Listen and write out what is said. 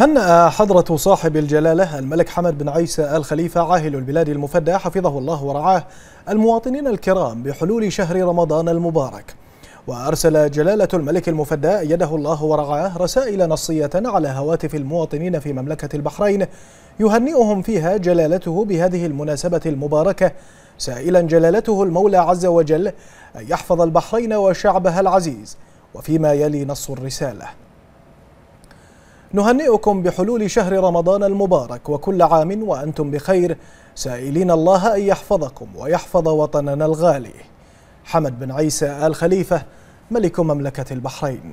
هنأ حضرة صاحب الجلالة الملك حمد بن عيسى آل خليفة عاهل البلاد المفدى حفظه الله ورعاه المواطنين الكرام بحلول شهر رمضان المبارك وأرسل جلالة الملك المفدى يده الله ورعاه رسائل نصية على هواتف المواطنين في مملكة البحرين يهنئهم فيها جلالته بهذه المناسبة المباركة سائلا جلالته المولى عز وجل أن يحفظ البحرين وشعبها العزيز وفيما يلي نص الرسالة نهنئكم بحلول شهر رمضان المبارك وكل عام وأنتم بخير سائلين الله أن يحفظكم ويحفظ وطننا الغالي حمد بن عيسى آل خليفة ملك مملكة البحرين